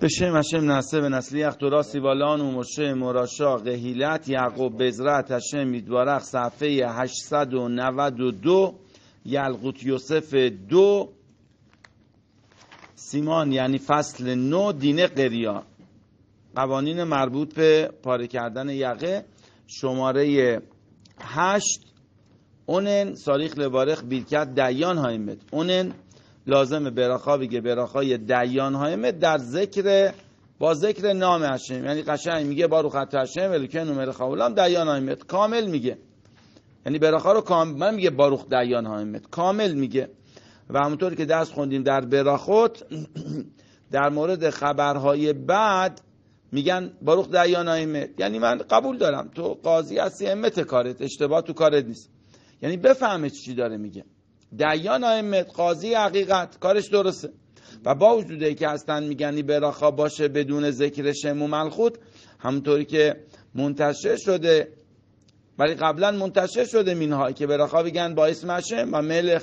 به شم هشم به نسلی اختورا سیوالان و مشه مراشا قهیلت یعقوب بزرعت هشم میدوارخ صفحه 892 یلقوت یوسف دو سیمان یعنی فصل نو دینه قریا قوانین مربوط به پاره کردن یقه شماره هشت اونن ساریخ لبارخ بیرکت دیان هایمت اونن لازم برخا بگه براخای دیان های در ذکر با ذکر نام هشم یعنی قشنگ میگه بارو خط هشم الکه نومر خاولم دیان هایمت کامل میگه یعنی براخا رو کامل من میگه باروخ دیان هایمت کامل میگه و همونطور که دست خوندیم در براخوت در مورد خبرهای بعد میگن باروخ دیان هایمت یعنی من قبول دارم تو قاضی هستی امت کارت اشتباه تو کارت نیست یعنی بفهمه چی داره میگه دیان آمد قاضی حقیقت کارش درسته و با وجوده که هستن میگنی براخا باشه بدون ذکر شم و ملخود که منتشر شده ولی قبلا منتشر شده مینهایی که براخا بگن با اسمشه و ملخ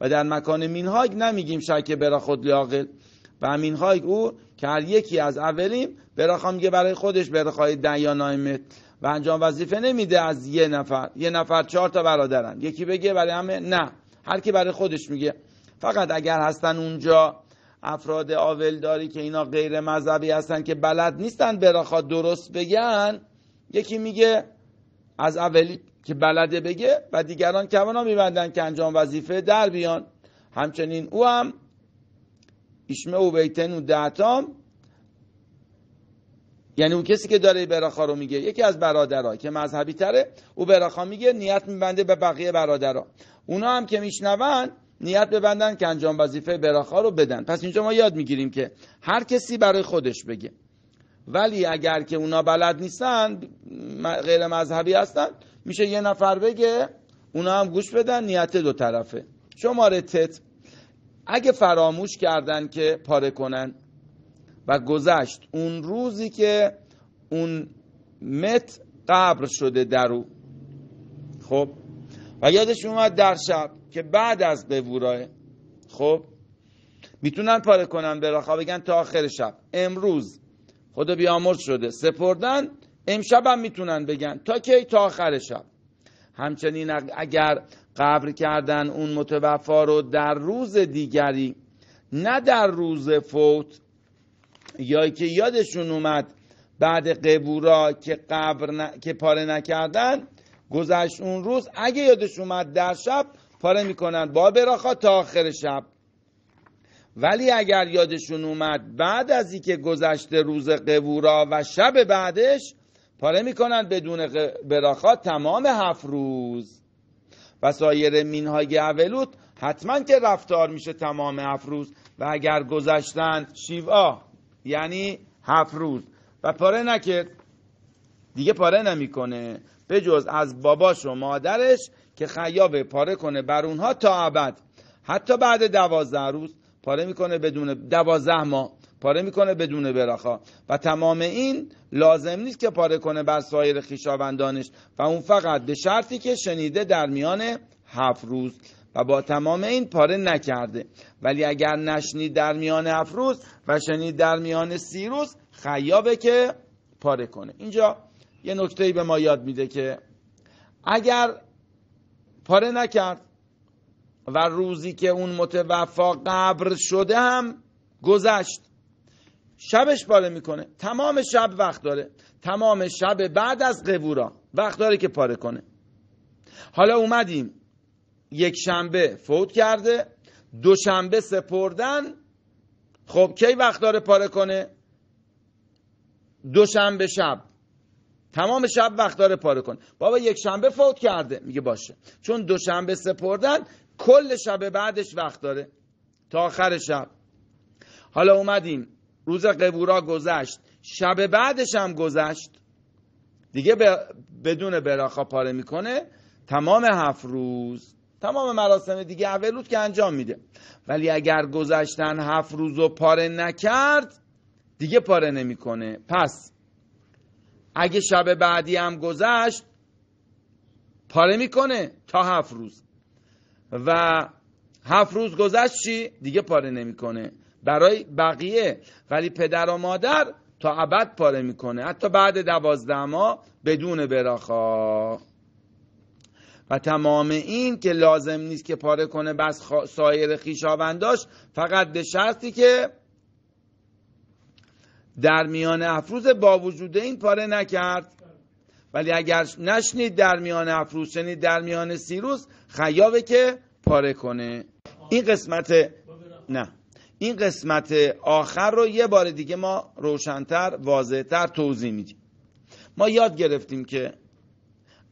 و در مکان مینهاگ نمیگیم شک برا خود لیاقل و مینهای او که هر یکی از اولیم براخا میگه برای خودش براخای دیان آمد و انجام وظیفه نمیده از یه نفر یه نفر چهار تا برادرن یکی بگه برای همه نه هر کی برای خودش میگه فقط اگر هستن اونجا افراد آولداری که اینا غیر مذهبی هستن که بلد نیستن براخا درست بگن یکی میگه از اولی که بلده بگه و دیگران ها میبندن که انجام وظیفه در بیان همچنین او هم ایشمه و بیتن و دهتام یعنی اون کسی که داره براخا رو میگه یکی از برادرها که مذهبی تره او براخا میگه نیت میبنده به بقیه برادرها اونا هم که میشنون نیت ببندن که انجام وظیفه براخا رو بدن پس اینجا ما یاد میگیریم که هر کسی برای خودش بگه ولی اگر که اونا بلد نیستن غیر مذهبی هستن میشه یه نفر بگه اونا هم گوش بدن نیت دو طرفه شماره تت اگه فراموش کردن که پاره کنن و گذشت اون روزی که اون مت قبر شده در او خب و یادش اومد در شب که بعد از قبوراه خب میتونن پاره کنن به خب، بگن تا آخر شب امروز خدا بیامرز شده سپردن امشب هم میتونن بگن تا کی تا آخر شب همچنین اگر قبر کردن اون متوفا رو در روز دیگری نه در روز فوت یا که یادشون اومد بعد قبورا که قبر که پاره نکردن گذشت اون روز اگه یادش اومد در شب پاره میکنن با براخا تا آخر شب ولی اگر یادشون اومد بعد از اینکه گذشته روز قبورا و شب بعدش پاره میکنن بدون براخا تمام هفت روز و سایر مینهای اولوت حتما که رفتار میشه تمام هفت روز و اگر گذشتن شیوا یعنی هفت روز و پاره نکرد دیگه پاره نمیکنه بجز از باباش و مادرش که خیابه پاره کنه بر اونها تا ابد حتی بعد دوازده روز پاره میکنه بدون دوازده ماه پاره میکنه بدون براخا و تمام این لازم نیست که پاره کنه بر سایر خیشاوندانش و اون فقط به شرطی که شنیده در میان هفت روز و با تمام این پاره نکرده ولی اگر نشنید در میان افروز و شنید در میان سی روز خیابه که پاره کنه اینجا یه نکته به ما یاد میده که اگر پاره نکرد و روزی که اون متوفا قبر شده هم گذشت شبش پاره میکنه تمام شب وقت داره تمام شب بعد از قبورا وقت داره که پاره کنه حالا اومدیم یک شنبه فوت کرده دوشنبه سپردن خب کی وقت داره پاره کنه دوشنبه شب تمام شب وقت داره پاره کنه بابا یک شنبه فوت کرده میگه باشه چون دوشنبه سپردن کل شب بعدش وقت داره تا آخر شب حالا اومدیم روز قبورا گذشت شب بعدش هم گذشت دیگه بدون براخا پاره میکنه تمام هفت روز تمام مراسم دیگه اولوت که انجام میده ولی اگر گذشتن هفت روز و پاره نکرد دیگه پاره نمیکنه پس اگه شب بعدی هم گذشت پاره میکنه تا هفت روز و هفت روز گذشت چی دیگه پاره نمیکنه برای بقیه ولی پدر و مادر تا ابد پاره میکنه حتی بعد دوازده ماه بدون براخا و تمام این که لازم نیست که پاره کنه بس خوا... سایر خیشاونداش فقط به شرطی که در میان افروز با وجود این پاره نکرد ولی اگر نشنید در میان افروز شنید در میان سیروس خیابه که پاره کنه این قسمت نه این قسمت آخر رو یه بار دیگه ما روشنتر واضحتر توضیح میدیم ما یاد گرفتیم که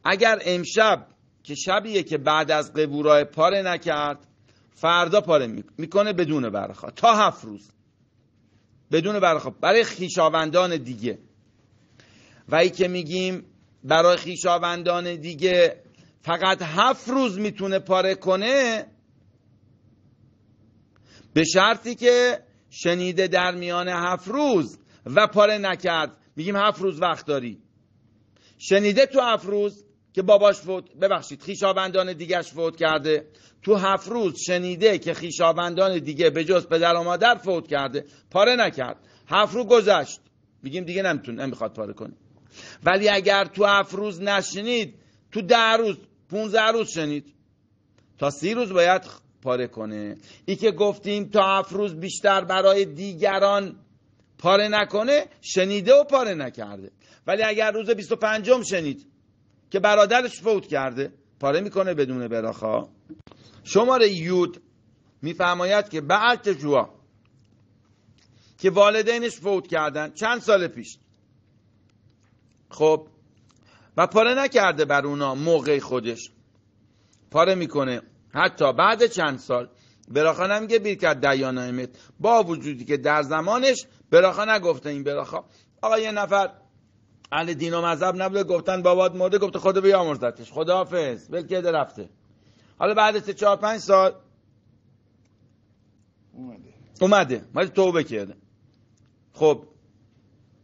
اگر امشب که شبیه که بعد از قبورای پاره نکرد فردا پاره میکنه بدون برخا تا هفت روز بدون برخا برای خیشاوندان دیگه و ای که میگیم برای خیشاوندان دیگه فقط هفت روز میتونه پاره کنه به شرطی که شنیده در میان هفت روز و پاره نکرد میگیم هفت روز وقت داری شنیده تو هفت روز که باباش فوت ببخشید خیشابندان دیگرش فوت کرده تو هفت روز شنیده که خیشابندان دیگه به جز پدر و مادر فوت کرده پاره نکرد هفت روز گذشت میگیم دیگه نمیتون نمیخواد پاره کنه ولی اگر تو هفت روز نشنید تو ده روز 15 روز شنید تا سی روز باید پاره کنه ای که گفتیم تا هفت روز بیشتر برای دیگران پاره نکنه شنیده و پاره نکرده ولی اگر روز 25 شنید که برادرش فوت کرده پاره میکنه بدون براخا شماره یود میفرماید که بعد جوا که والدینش فوت کردن چند سال پیش خب و پاره نکرده بر اونا موقع خودش پاره میکنه حتی بعد چند سال براخا نمیگه بیرکت دیانا امت با وجودی که در زمانش براخا نگفته این براخا آقا یه نفر اهل دین و مذهب نبوده گفتن بابات مرده گفت خدا بیامرزتش خداحافظ بلکه کرده رفته حالا بعد سه چهار پنج سال اومده اومده توبه کرده خب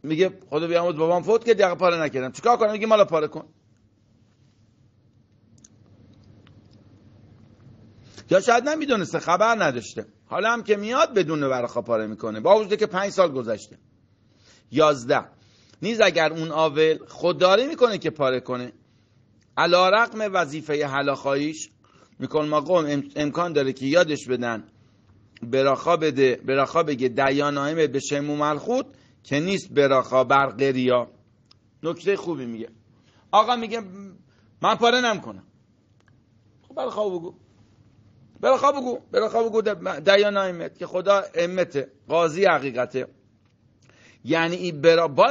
میگه خدا بیامرز بابام فوت کرد دیگه پاره نکردم چیکار کنم میگه مالا پاره کن یا شاید نمیدونسته خبر نداشته حالا هم که میاد بدون ورخا پاره میکنه با وجودی که پنج سال گذشته یازده نیز اگر اون آول خودداری میکنه که پاره کنه علا رقم وظیفه حلاخاییش میکن ما قوم امکان داره که یادش بدن براخا بده براخا بگه به شمو ملخود که نیست براخا برقریا نکته خوبی میگه آقا میگه من پاره نم کنم خب براخا بگو براخا بگو براخا بگو که خدا امته قاضی حقیقته یعنی ای برا با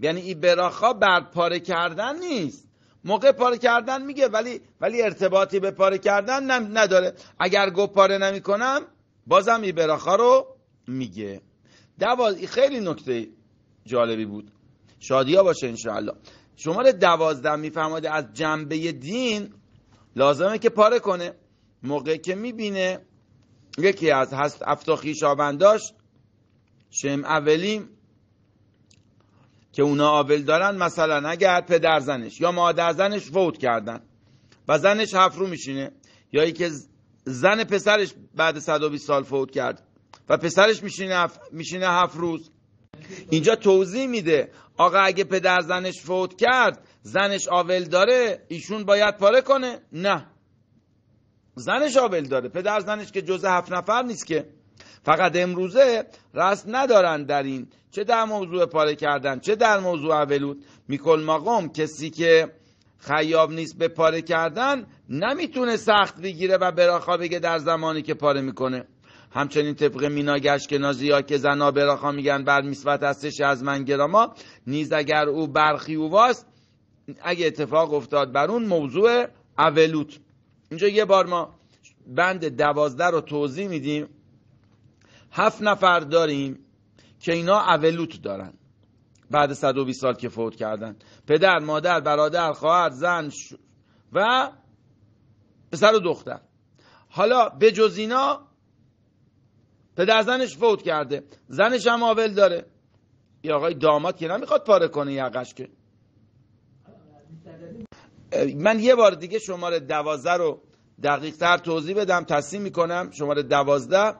یعنی ای براخا بر پاره کردن نیست موقع پاره کردن میگه ولی ولی ارتباطی به پاره کردن نداره اگر گو پاره نمیکنم بازم ای براخا رو میگه دواز خیلی نکته جالبی بود شادیا باشه انشاءالله شماره دوازده میفرماده از جنبه دین لازمه که پاره کنه موقع که میبینه یکی از هست افتاخی شابنداش شم اولی که اونا آول دارن مثلا اگر پدر زنش یا مادر زنش فوت کردن و زنش هفرو میشینه یا ای که زن پسرش بعد 120 سال فوت کرد و پسرش میشینه هف... هفت روز اینجا توضیح میده آقا اگه پدر زنش فوت کرد زنش آول داره ایشون باید پاره کنه نه زنش آول داره پدر زنش که جزه هفت نفر نیست که فقط امروزه رست ندارن در این چه در موضوع پاره کردن چه در موضوع اولود میکل مقام کسی که خیاب نیست به پاره کردن نمیتونه سخت بگیره و براخا بگه در زمانی که پاره میکنه همچنین طبق مینا گشکنازی ها که زنا براخا میگن بر میسوت هستش از من گراما نیز اگر او برخی او واست اگه اتفاق افتاد بر اون موضوع اولوت اینجا یه بار ما بند دوازده رو توضیح میدیم هفت نفر داریم که اینا اولوت دارن بعد 120 سال که فوت کردن پدر مادر برادر خواهر زن و پسر و دختر حالا به جز اینا پدر زنش فوت کرده زنش هم اول داره یا آقای داماد که نمیخواد پاره کنه یقش که من یه بار دیگه شماره دوازده رو دقیق تر توضیح بدم تصمیم میکنم شماره دوازده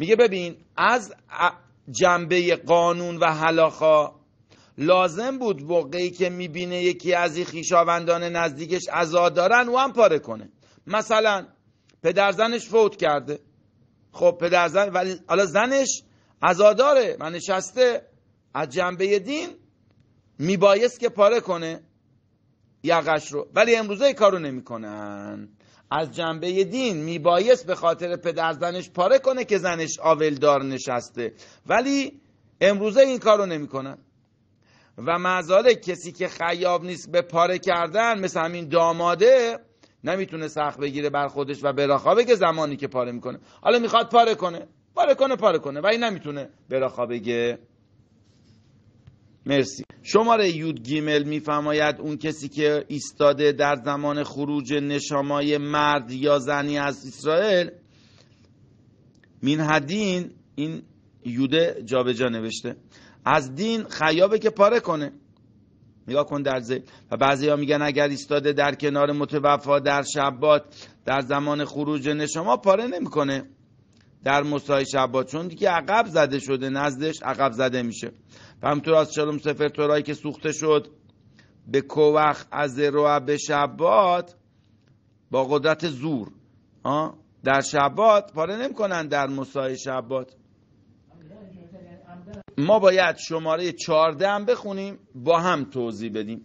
میگه ببین از جنبه قانون و حلاخا لازم بود موقعی که میبینه یکی از این خیشاوندان نزدیکش عزا دارن و هم پاره کنه مثلا پدرزنش فوت کرده خب پدرزن ولی حالا زنش عزاداره من نشسته از جنبه دین میبایست که پاره کنه یقش رو ولی امروزه کارو نمیکنن از جنبه دین میبایست به خاطر پدر زنش پاره کنه که زنش آولدار نشسته ولی امروزه این کارو نمیکنن و مزاله کسی که خیاب نیست به پاره کردن مثل همین داماده نمیتونه سخت بگیره بر خودش و براخا که زمانی که پاره میکنه حالا میخواد پاره کنه پاره کنه پاره کنه ولی نمیتونه براخا بگه مرسی شماره یود گیمل میفرماید اون کسی که ایستاده در زمان خروج نشامای مرد یا زنی از اسرائیل مینهدین این یوده جابجا نوشته از دین خیابه که پاره کنه نگاه کن در زی و بعضی ها میگن اگر ایستاده در کنار متوفا در شبات در زمان خروج نشما پاره نمیکنه در مسای شبات چون دیگه عقب زده شده نزدش عقب زده میشه و همطور از چرم سفر تورایی که سوخته شد به کوخ از روح به شبات با قدرت زور در شبات پاره نمیکنن در مسای شبات ما باید شماره 14 هم بخونیم با هم توضیح بدیم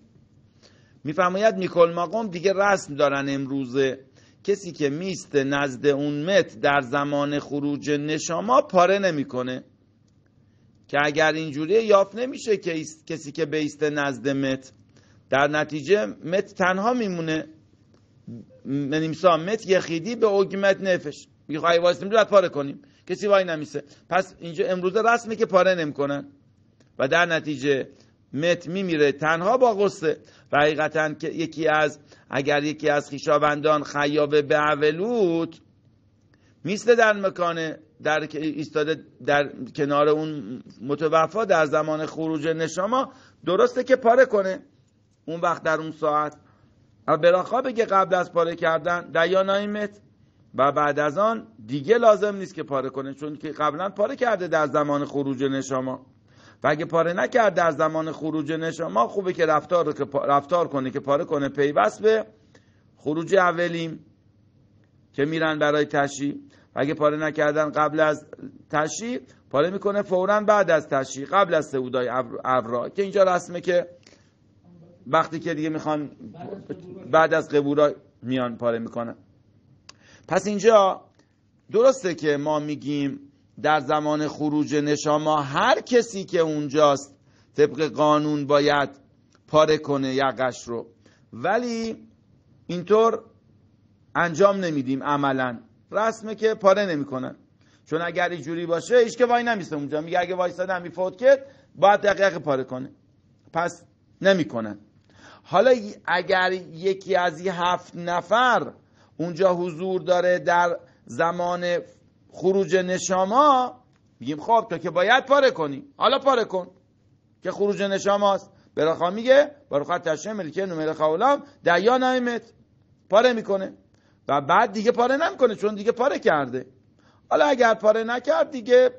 میفرماید میکل مقام دیگه رسم دارن امروزه کسی که میست نزد اون مت در زمان خروج نشاما پاره نمیکنه که اگر اینجوری یافت نمیشه که کسی که بیست نزد مت در نتیجه مت تنها میمونه منیمسا مت یخیدی به اوگمت نفش میخوای واسه بعد پاره کنیم کسی وای نمیسه پس اینجا امروز رسمه که پاره نمیکنن و در نتیجه مت میمیره تنها با غصه و حقیقتا که یکی از اگر یکی از خیشاوندان خیابه به اولوت میسته در مکان در ایستاده در کنار اون متوفا در زمان خروج نشاما درسته که پاره کنه اون وقت در اون ساعت و براخابه که قبل از پاره کردن دیا نایمت و بعد از آن دیگه لازم نیست که پاره کنه چون که قبلا پاره کرده در زمان خروج نشاما و اگه پاره نکرد در زمان خروج نشاما خوبه که رفتار, رفتار کنه که پاره کنه پیوست به خروج اولیم که میرن برای تشریف اگه پاره نکردن قبل از تشریق پاره میکنه فورا بعد از تشریق قبل از سعودای افرا که اینجا رسمه که وقتی که دیگه میخوان بعد از قبورا میان پاره میکنه پس اینجا درسته که ما میگیم در زمان خروج نشاما هر کسی که اونجاست طبق قانون باید پاره کنه یقش رو ولی اینطور انجام نمیدیم عملا رسمه که پاره نمیکنن چون اگر اینجوری باشه هیچ که وای نمیسته اونجا میگه اگه وایساده میفوت فوت کرد باید دقیق پاره کنه پس نمیکنن حالا اگر یکی از این هفت نفر اونجا حضور داره در زمان خروج نشاما میگیم خب تو که باید پاره کنی حالا پاره کن که خروج نشاماست براخا میگه باروخت تشمه که نومر خولام دیا نایمت پاره میکنه و بعد دیگه پاره نمیکنه چون دیگه پاره کرده حالا اگر پاره نکرد دیگه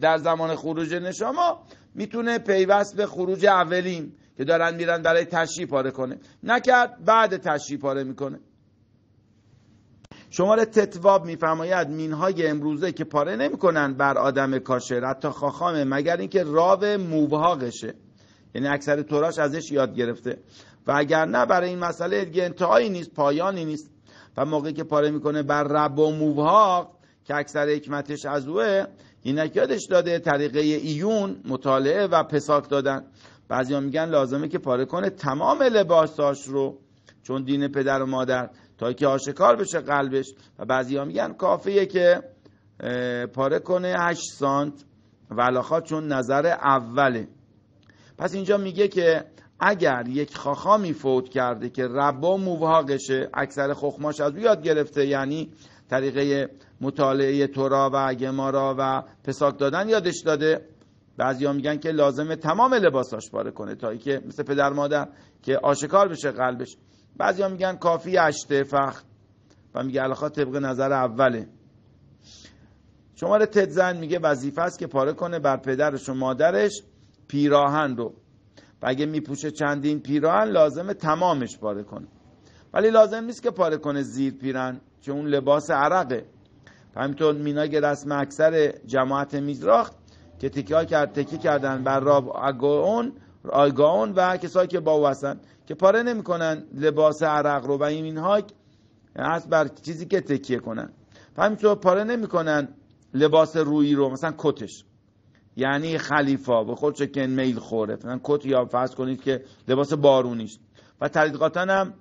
در زمان خروج نشاما میتونه پیوست به خروج اولین که دارن میرن برای تشریح پاره کنه نکرد بعد تشریح پاره میکنه شماره تتواب میفرماید مینهای امروزه که پاره نمیکنن بر آدم کاشر حتی خاخامه مگر اینکه راو موبهاقشه یعنی اکثر توراش ازش یاد گرفته و اگر نه برای این مسئله دیگه انتهایی نیست پایانی نیست و موقعی که پاره میکنه بر رب و موهاق که اکثر حکمتش از اوه اینک یادش داده طریقه ایون مطالعه و پساک دادن بعضی ها میگن لازمه که پاره کنه تمام لباساش رو چون دین پدر و مادر تا که آشکار بشه قلبش و بعضی ها میگن کافیه که پاره کنه 8 سانت ولاخا چون نظر اوله پس اینجا میگه که اگر یک خاخامی فوت کرده که ربا موهاقشه اکثر خخماش از یاد گرفته یعنی طریقه مطالعه تورا و گمارا و پساک دادن یادش داده بعضی ها میگن که لازمه تمام لباساش پاره کنه تا که مثل پدر مادر که آشکار بشه قلبش بعضی ها میگن کافی اشته فقط و میگه الاخا طبق نظر اوله شماره تدزن میگه وظیفه است که پاره کنه بر پدرش و مادرش پیراهن رو و اگه میپوشه چندین پیران لازمه تمامش پاره کنه ولی لازم نیست که پاره کنه زیر پیران که اون لباس عرقه همینطور مینا رسم اکثر جماعت میزراخت که تکیه کرد تکی کردن بر راب آگاون آگاون و کسایی که با وسن که پاره نمیکنن لباس عرق رو و این اینها هست بر چیزی که تکیه کنن همینطور پاره نمیکنن لباس رویی رو مثلا کتش یعنی خلیفا به خود چکن میل خوره مثلا کت یا فرض کنید که لباس بارونیش و تلقیقاتن هم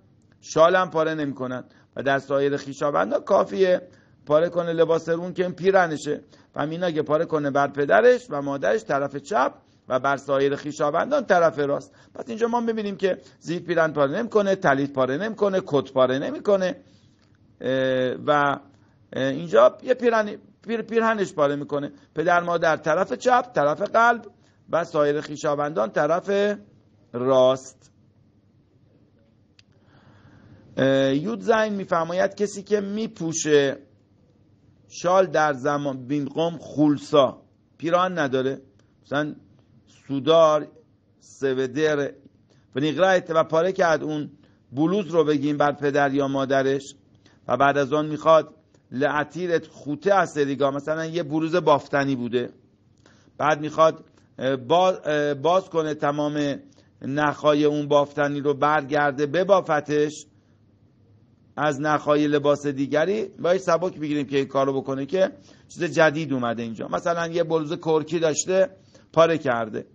شالم پاره نمیکنن و در سایر خیشاوندا کافیه پاره کنه لباس اون که پیرنشه و مینا که پاره کنه بر پدرش و مادرش طرف چپ و بر سایر خیشاوندان طرف راست پس اینجا ما ببینیم که زیر پیرن پاره نمیکنه تلیت پاره نمیکنه کت پاره نمیکنه و اینجا یه پیرن پیر پیرهنش پاره میکنه پدر مادر طرف چپ طرف قلب و سایر خیشاوندان طرف راست یود زین میفرماید کسی که میپوشه شال در زمان بین خولسا پیران نداره مثلا سودار سودر و و پاره کرد اون بلوز رو بگیم بر پدر یا مادرش و بعد از آن میخواد لعتیرت خوته از دیگه مثلا یه بروز بافتنی بوده بعد میخواد باز, کنه تمام نخای اون بافتنی رو برگرده بافتش از نخای لباس دیگری باید سبک بگیریم که این کارو بکنه که چیز جدید اومده اینجا مثلا یه بروز کرکی داشته پاره کرده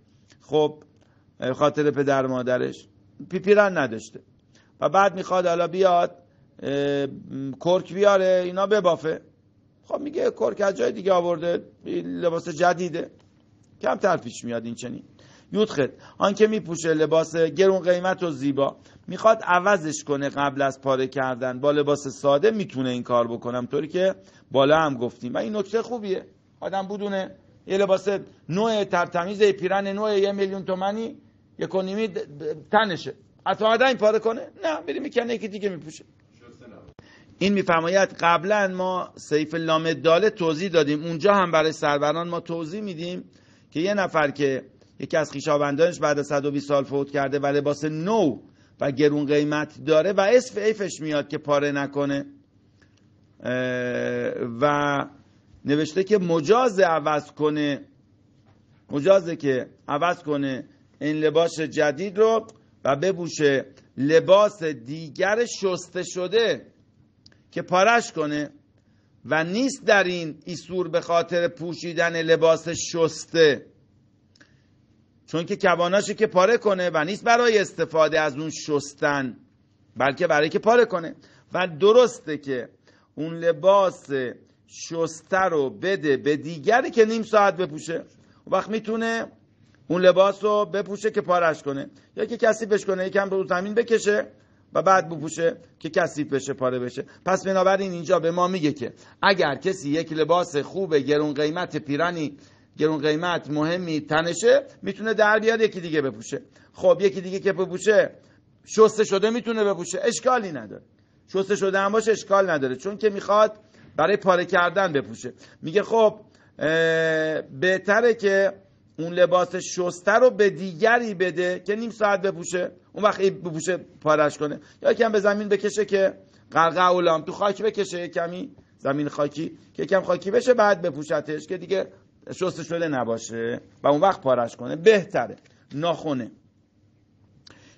خب خاطر پدر مادرش پیپیرن نداشته و بعد میخواد حالا بیاد کرک بیاره اینا ببافه خب میگه کرک از جای دیگه آورده لباس جدیده کمتر پیش میاد این چنین یودخت آن که میپوشه لباس گرون قیمت و زیبا میخواد عوضش کنه قبل از پاره کردن با لباس ساده میتونه این کار بکنم طوری که بالا هم گفتیم و این نکته خوبیه آدم بدونه یه لباس نوع ترتمیز پیرن نوع یه میلیون تومنی یک و نیمی تنشه این پاره کنه نه بریم میکنه یکی دیگه میپوشه این میفرماید قبلا ما سیف لام توضیح دادیم اونجا هم برای سروران ما توضیح میدیم که یه نفر که یکی از خیشابندانش بعد از 120 سال فوت کرده و لباس نو و گرون قیمت داره و اسف ایفش میاد که پاره نکنه و نوشته که مجاز عوض کنه مجازه که عوض کنه این لباس جدید رو و ببوشه لباس دیگر شسته شده که پارش کنه و نیست در این ایسور به خاطر پوشیدن لباس شسته چون که کباناشو که پاره کنه و نیست برای استفاده از اون شستن بلکه برای که پاره کنه و درسته که اون لباس شسته رو بده به دیگری که نیم ساعت بپوشه اون وقت میتونه اون لباس رو بپوشه که پارش کنه یا که کسی بش کنه یکم رو زمین بکشه و بعد بپوشه که کثیف بشه پاره بشه پس بنابراین اینجا به ما میگه که اگر کسی یک لباس خوب گرون قیمت پیرانی گرون قیمت مهمی تنشه میتونه در بیاد یکی دیگه بپوشه خب یکی دیگه که بپوشه شسته شده میتونه بپوشه اشکالی نداره شسته شده هم باشه اشکال نداره چون که میخواد برای پاره کردن بپوشه میگه خب بهتره که اون لباس شسته رو به دیگری بده که نیم ساعت بپوشه اون وقت بپوشه پارش کنه یا کم به زمین بکشه که قرقه اولام تو خاک بکشه کمی زمین خاکی که کم خاکی بشه بعد بپوشتش که دیگه شسته شده نباشه و اون وقت پارش کنه بهتره ناخونه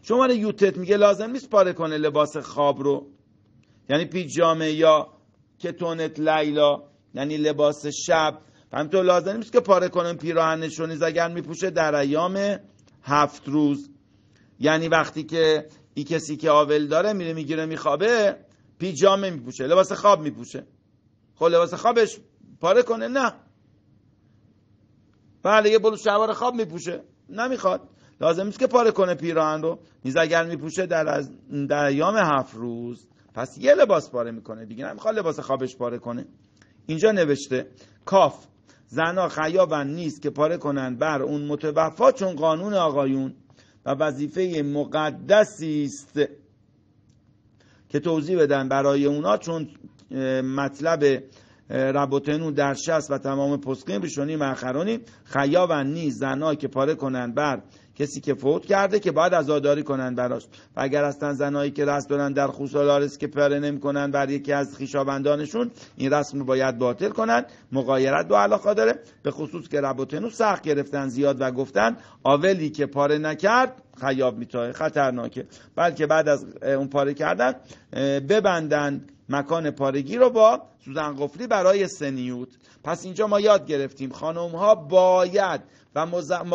شماره یوتت میگه لازم نیست پاره کنه لباس خواب رو یعنی پیجامه یا کتونت لیلا یعنی لباس شب همینطور لازم نیست که پاره کنم پیراهنش رو نیز اگر میپوشه در ایام هفت روز یعنی وقتی که ای کسی که آول داره میره میگیره میخوابه پیجامه میپوشه لباس خواب میپوشه خب لباس خوابش پاره کنه نه بله یه بلو شلوار خواب میپوشه نمیخواد لازم نیست که پاره کنه پیراهن رو نیز اگر میپوشه در از ایام هفت روز پس یه لباس پاره میکنه دیگه نمیخواد لباس خوابش پاره کنه اینجا نوشته کاف زنها خیابن نیست که پاره کنند بر اون متوفا چون قانون آقایون و وظیفه مقدسی است که توضیح بدن برای اونا چون مطلب ربوتنو در شست و تمام پسکین بشونی مخرانی خیابن نیز زنها که پاره کنند بر کسی که فوت کرده که باید ازاداری کنند براش و اگر هستن زنایی که رست دارن در خوسالارس که پاره نمی کنن بر یکی از خیشابندانشون این رسم رو باید باطل کنند مقایرت دو علاقه داره به خصوص که ربوتنو سخت گرفتن زیاد و گفتن آولی که پاره نکرد خیاب میتاه خطرناکه بلکه بعد از اون پاره کردن ببندن مکان پارگی رو با سوزن قفلی برای سنیوت پس اینجا ما یاد گرفتیم خانم ها باید و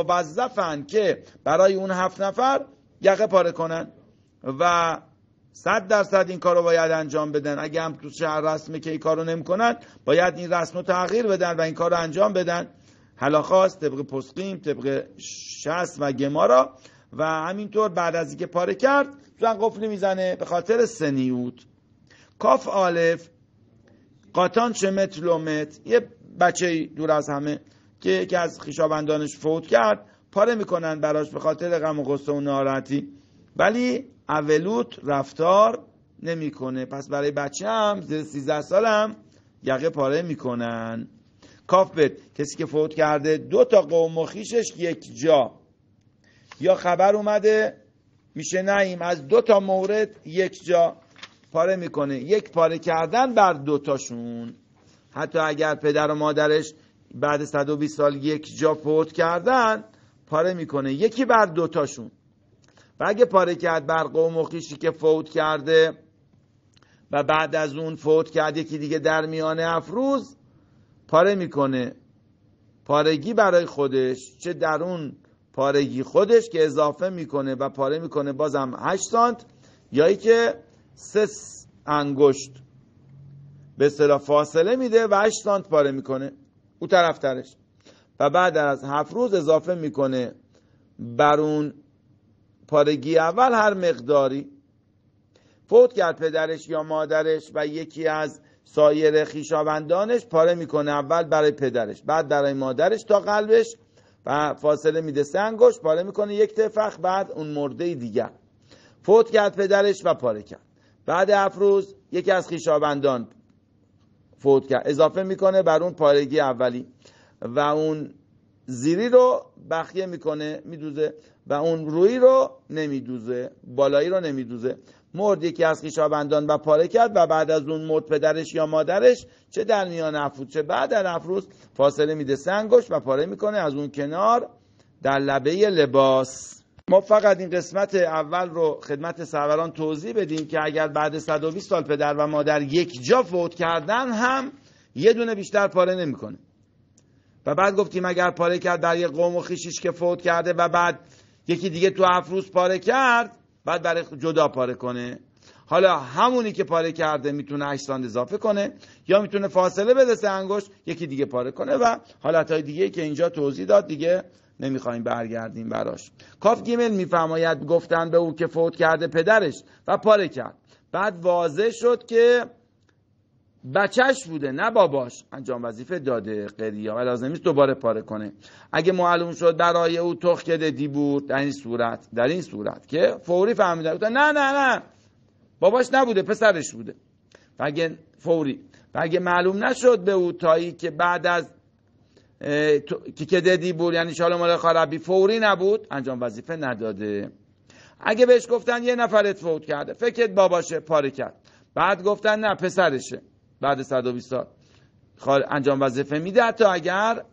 موظفن که برای اون هفت نفر یقه پاره کنن و صد درصد این کارو باید انجام بدن اگه هم تو شهر رسمه که این کارو نمیکنن باید این رسم رو تغییر بدن و این کارو انجام بدن خواست طبق پسقیم طبق شست و گمارا و همینطور بعد از اینکه پاره کرد زن قفلی میزنه به خاطر سنیوت کاف آلف قاتان چه متلومت یه بچه دور از همه که یکی از خیشابندانش فوت کرد پاره میکنن براش به خاطر غم و غصه و ناراحتی ولی اولوت رفتار نمیکنه پس برای بچه هم زیر 13 سالم یقه پاره میکنن بد کسی که فوت کرده دو تا قوم و خیشش یک جا یا خبر اومده میشه نعیم از دو تا مورد یک جا پاره میکنه یک پاره کردن بر دوتاشون حتی اگر پدر و مادرش بعد 120 سال یک جا فوت کردن پاره میکنه یکی بر دوتاشون و اگه پاره کرد بر قوم و خیشی که فوت کرده و بعد از اون فوت کرد یکی دیگه در میان افروز پاره میکنه پارگی برای خودش چه در اون پارگی خودش که اضافه میکنه و پاره میکنه بازم 8 سانت یا که سه انگشت به سر فاصله میده و هشت سانت پاره میکنه او طرف ترش و بعد از هفت روز اضافه میکنه بر اون پارگی اول هر مقداری فوت کرد پدرش یا مادرش و یکی از سایر خیشاوندانش پاره میکنه اول برای پدرش بعد برای مادرش تا قلبش و فاصله میده سه انگشت پاره میکنه یک تفخ بعد اون مرده دیگر فوت کرد پدرش و پاره کرد بعد افروز یکی از خیشابندان فوت کرد اضافه میکنه بر اون پارگی اولی و اون زیری رو بخیه میکنه میدوزه و اون روی رو نمیدوزه بالایی رو نمیدوزه مرد یکی از خیشابندان و پاره کرد و بعد از اون مرد پدرش یا مادرش چه در میان افروز چه بعد در افروز فاصله میده سنگش و پاره میکنه از اون کنار در لبه لباس ما فقط این قسمت اول رو خدمت سروران توضیح بدیم که اگر بعد 120 سال پدر و مادر یک جا فوت کردن هم یه دونه بیشتر پاره نمیکنه و بعد گفتیم اگر پاره کرد در یه قوم و خیشیش که فوت کرده و بعد یکی دیگه تو هفت پاره کرد بعد برای جدا پاره کنه حالا همونی که پاره کرده میتونه 8 اضافه کنه یا میتونه فاصله بده انگشت یکی دیگه پاره کنه و حالتهای دیگه که اینجا توضیح داد دیگه نمیخوایم برگردیم براش کاف گیمل میفرماید گفتن به او که فوت کرده پدرش و پاره کرد بعد واضح شد که بچهش بوده نه باباش انجام وظیفه داده قریه و لازم نیست دوباره پاره کنه اگه معلوم شد برای او تخ کده دی بود در این صورت در این صورت که فوری فهمید نه نه نه باباش نبوده پسرش بوده و فوری و اگه معلوم نشد به او تایی که بعد از تیکه دیدی بود یعنی شال مال خرابی فوری نبود انجام وظیفه نداده اگه بهش گفتن یه نفرت فوت کرده فکرت باباشه پاره کرد بعد گفتن نه پسرشه بعد 120 سال انجام وظیفه میده تا اگر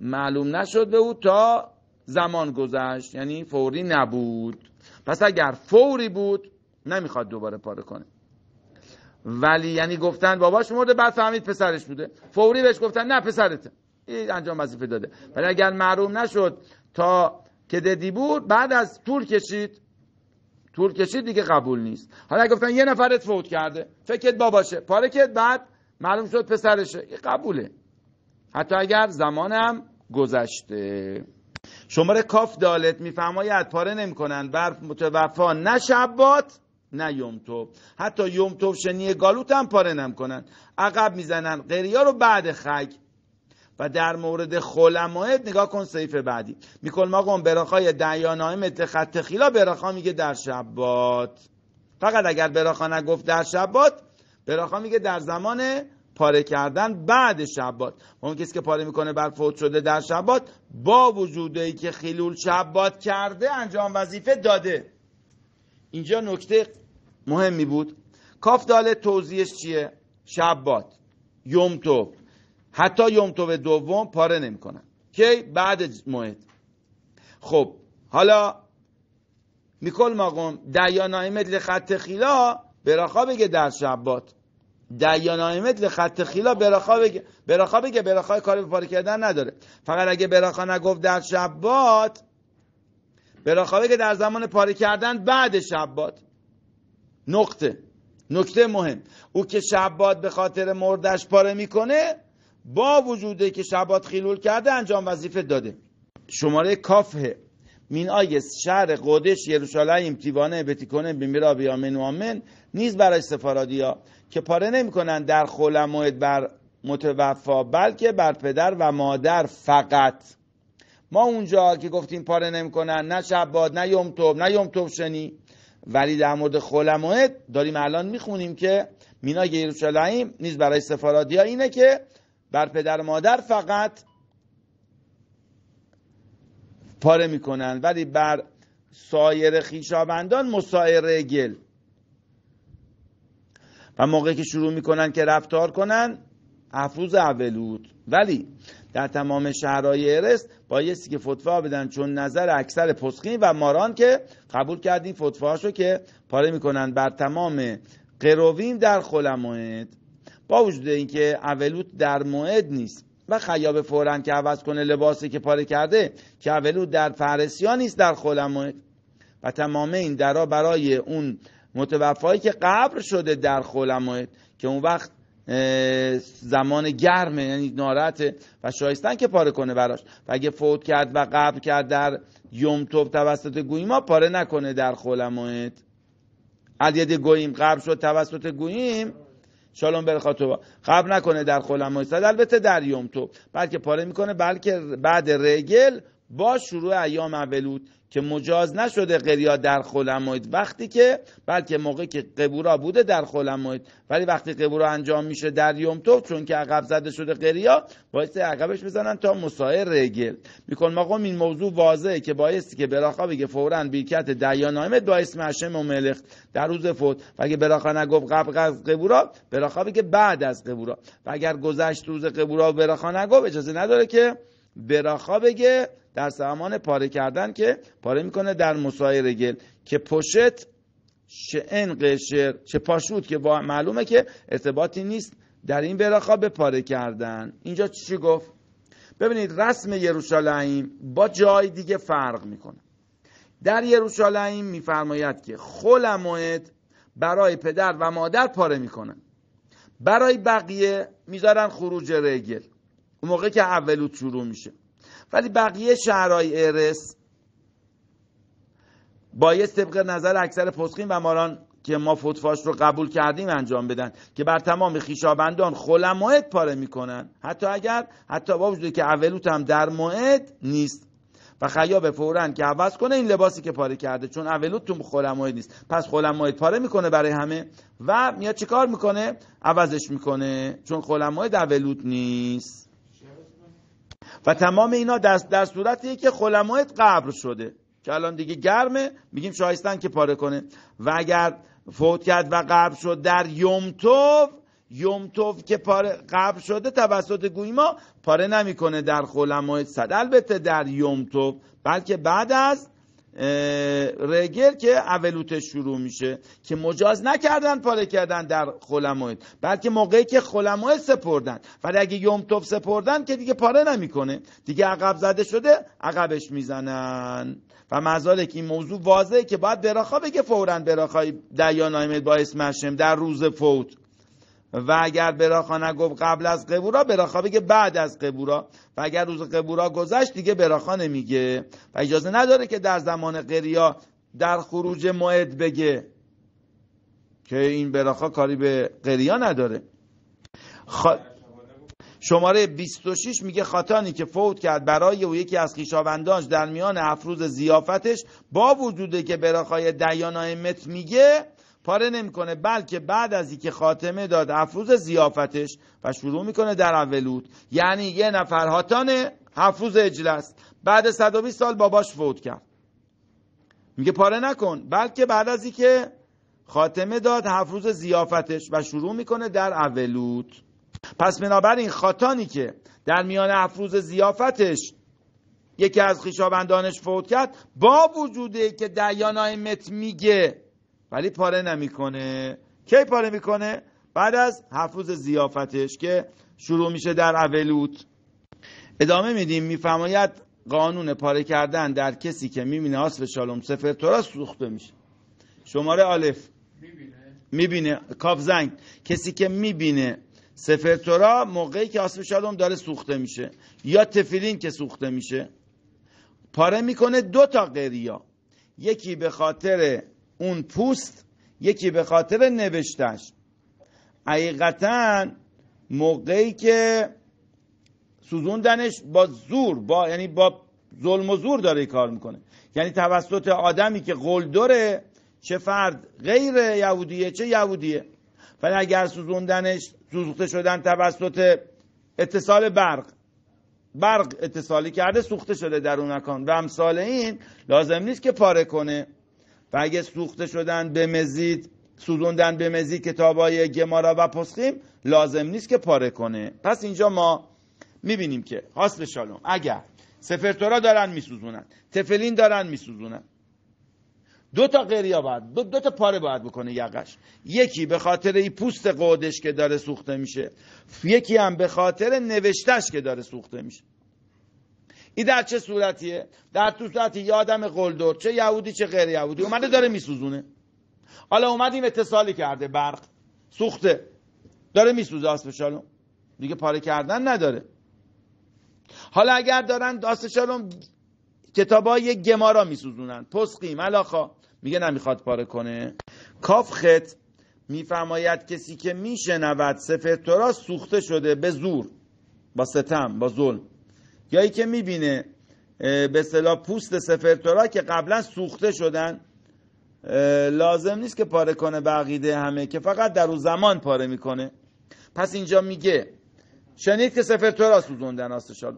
معلوم نشد به او تا زمان گذشت یعنی فوری نبود پس اگر فوری بود نمیخواد دوباره پاره کنه ولی یعنی گفتن باباش مرده بعد فهمید پسرش بوده فوری بهش گفتن نه پسرته انجام وظیفه داده ولی اگر معروم نشد تا ددی بود بعد از تور کشید تور کشید دیگه قبول نیست حالا گفتن یه نفرت فوت کرده فکرت باباشه پاره کرد بعد معلوم شد پسرشه این قبوله حتی اگر زمانم گذشته شماره کاف دالت میفرماید پاره نمیکنن بر متوفا نه شبات نه یومتو حتی یومتوب شنی گالوت هم پاره نمیکنن عقب میزنن قریه رو بعد خک و در مورد خلمایت نگاه کن سیف بعدی میکل ما قوم براخای دیانایم اتخط خیلا براخا میگه در شبات فقط اگر براخا نگفت در شبات براخا میگه در زمان پاره کردن بعد شبات اون کسی که پاره میکنه بر فوت شده در شبات با وجود ای که خیلول شبات کرده انجام وظیفه داده اینجا نکته مهمی بود کاف داله توضیحش چیه شبات یوم تو حتی یوم دوم پاره نمیکنن کی بعد موعد خب حالا میکل ماقوم دیا نایمت خط خیلا براخا بگه در شبات دیا نایمت خط خیلا براخا بگه براخا بگه براخا کاری پاره کردن نداره فقط اگه براخا نگفت در شبات براخا بگه در زمان پاره کردن بعد شبات نقطه نکته مهم او که شبات به خاطر مردش پاره میکنه با وجوده که شبات خیلول کرده انجام وظیفه داده شماره کافه مین شهر قدش یروشالایم تیوانه بتیکنه بیمیرا بیامن و آمن نیز برای سفارادی ها که پاره نمیکنن در خول بر متوفا بلکه بر پدر و مادر فقط ما اونجا که گفتیم پاره نمیکنن نه شباد نه یوم نه یوم شنی ولی در مورد خول داریم الان میخونیم که مینای یروشالایم نیز برای سفارادی اینه که بر پدر و مادر فقط پاره میکنن ولی بر سایر خیشابندان مسایر گل و موقعی که شروع میکنن که رفتار کنن افروز اولود ولی در تمام شهرهای ارست بایستی که فتوا بدن چون نظر اکثر پسخین و ماران که قبول کردیم فتواشو که پاره میکنن بر تمام قروین در خلموید با وجود اینکه اولوت در موعد نیست و خیاب فورا که عوض کنه لباسی که پاره کرده که اولوت در فرسیا نیست در خول و تمام این درا برای اون متوفایی که قبر شده در خول که اون وقت زمان گرمه یعنی نارته و شایستن که پاره کنه براش و اگه فوت کرد و قبر کرد در یومتوب توسط گویما پاره نکنه در خول موعد الید گوییم قبر شد توسط گوییم شالوم با قبل خب نکنه در خلم البته در یوم تو بلکه پاره میکنه بلکه بعد رگل با شروع ایام اولود که مجاز نشده قریا در خلمایت وقتی که بلکه موقعی که قبورا بوده در خلمایت ولی وقتی قبورا انجام میشه در یوم تو چون که عقب زده شده قریا باعث عقبش بزنن تا مسایر رگل میکن مقام این موضوع واضحه که بایستی که براخا بگه فورا بیرکت دیان آمد با اسم هشم و در روز فوت و اگه براخا نگفت قبل قبورا براخا بگه بعد از قبورا و اگر گذشت روز قبورا و براخا نگفت اجازه نداره که براخا بگه در زمان پاره کردن که پاره میکنه در مسایر گل که پشت شئن قشر چه پاشوت که معلومه که ارتباطی نیست در این براخا به پاره کردن اینجا چی گفت ببینید رسم یروشالایم با جای دیگه فرق میکنه در یروشالایم میفرماید که موعد برای پدر و مادر پاره میکنن برای بقیه میذارن خروج رگل اون موقع که اولو شروع میشه ولی بقیه شهرهای ارس باید طبق نظر اکثر پسخین و ماران که ما فوتفاش رو قبول کردیم انجام بدن که بر تمام خیشابندان خلا موعد پاره میکنن حتی اگر حتی با وجود که اولوت هم در موعد نیست و خیاب فورا که عوض کنه این لباسی که پاره کرده چون اولوت تو موعد نیست پس موعد پاره میکنه برای همه و میاد چیکار میکنه عوضش میکنه چون موعد اولوت نیست و تمام اینا دست در صورتیه که خلمایت قبر شده که الان دیگه گرمه میگیم شایستن که پاره کنه و اگر فوت کرد و قبر شد در یومتوف یومتوف که پاره قبر شده توسط گویما پاره نمیکنه در خلمایت صد البته در یومتوف بلکه بعد از رگل که اولوتش شروع میشه که مجاز نکردن پاره کردن در خلمایت بلکه موقعی که خلمایت سپردن ولی اگه یومتوب سپردن که دیگه پاره نمیکنه دیگه عقب زده شده عقبش میزنن و مزاله که این موضوع واضحه که باید براخا بگه فورا براخای دیان آیمد با اسم در روز فوت و اگر براخا نگفت قبل از قبورا براخا بگه بعد از قبورا و اگر روز قبورا گذشت دیگه براخا نمیگه و اجازه نداره که در زمان قریا در خروج معد بگه که این براخا کاری به قریا نداره شماره 26 میگه خاتانی که فوت کرد برای او یکی از خیشاوندانش در میان افروز زیافتش با وجوده که براخای دیانای مت میگه پاره نمیکنه بلکه بعد از اینکه خاتمه داد افروز زیافتش و شروع میکنه در اولود یعنی یه نفر هاتانه حفوظ اجلس بعد 120 سال باباش فوت کرد میگه پاره نکن بلکه بعد از اینکه خاتمه داد حفوز زیافتش و شروع میکنه در اولود پس بنابراین خاتانی که در میان افروز زیافتش یکی از خیشابندانش فوت کرد با وجوده که دیانای مت میگه ولی پاره نمیکنه کی پاره میکنه بعد از هفت روز زیافتش که شروع میشه در اولوت ادامه میدیم میفرماید قانون پاره کردن در کسی که میبینه آسف شالوم سفر تورا سوخته میشه شماره الف میبینه میبینه کاف کسی که میبینه سفر تورا موقعی که آسف شالوم داره سوخته میشه یا تفیلین که سوخته میشه پاره میکنه دو تا قریا یکی به خاطر اون پوست یکی به خاطر نوشتش حقیقتا موقعی که سوزوندنش با زور با یعنی با ظلم و زور داره کار میکنه یعنی توسط آدمی که قلدره چه فرد غیر یهودیه چه یهودیه ولی اگر سوزوندنش سوخته شدن توسط اتصال برق برق اتصالی کرده سوخته شده در اون مکان و امثال این لازم نیست که پاره کنه و اگه سوخته شدن به مزید سوزوندن به مزید کتابای گمارا و پسخیم لازم نیست که پاره کنه پس اینجا ما میبینیم که حاصل شالوم اگر سفرتورا دارن میسوزونن تفلین دارن میسوزونن دو تا قریا باید دو, دو تا پاره باید بکنه یقش یکی به خاطر این پوست قودش که داره سوخته میشه یکی هم به خاطر نوشتش که داره سوخته میشه این در چه صورتیه در تو صورتی یه آدم قلدر چه یهودی چه غیر یهودی اومده داره میسوزونه حالا اومدیم این اتصالی کرده برق سوخته داره میسوزه شالوم دیگه پاره کردن نداره حالا اگر دارن کتاب کتابای گمارا میسوزونن پسقی ملاخا میگه نمیخواد پاره کنه کاف خط میفرماید کسی که میشنود سفر تورا سوخته شده به زور با ستم با ظلم یا ای که میبینه به صلاح پوست سفرتورا که قبلا سوخته شدن لازم نیست که پاره کنه عقیده همه که فقط در اون زمان پاره میکنه پس اینجا میگه شنید که سفرتورا سوزوندن آستشالو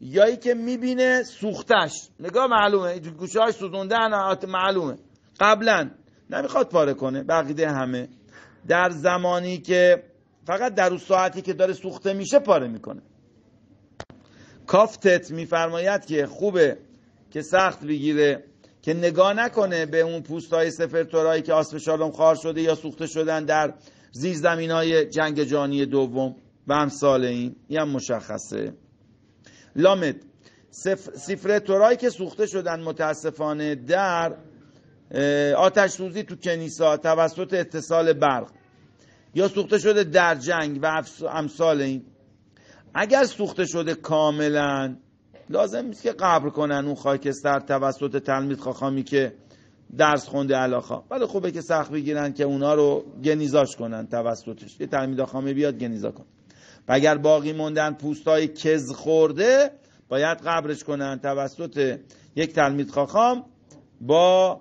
یا ای که میبینه سوختش نگاه معلومه گوشه های سوزوندن معلومه قبلا نمیخواد پاره کنه بقیده همه در زمانی که فقط در اون ساعتی که داره سوخته میشه پاره میکنه کافتت میفرماید که خوبه که سخت بگیره که نگاه نکنه به اون پوست های سفر که آسف شالوم خار شده یا سوخته شدن در زیز زمین های جنگ جانی دوم و امثال این این هم مشخصه لامد سفر تورایی که سوخته شدن متاسفانه در آتش سوزی تو کنیسا توسط اتصال برق یا سوخته شده در جنگ و امثال این اگر سوخته شده کاملا لازم نیست که قبر کنن اون خاکستر توسط تلمید خاخامی که درس خونده علاخا ولی خوبه که سخت بگیرن که اونا رو گنیزاش کنن توسطش یه تلمید خامه بیاد گنیزا کن و اگر باقی موندن پوستای کز خورده باید قبرش کنن توسط یک تلمید خاخام با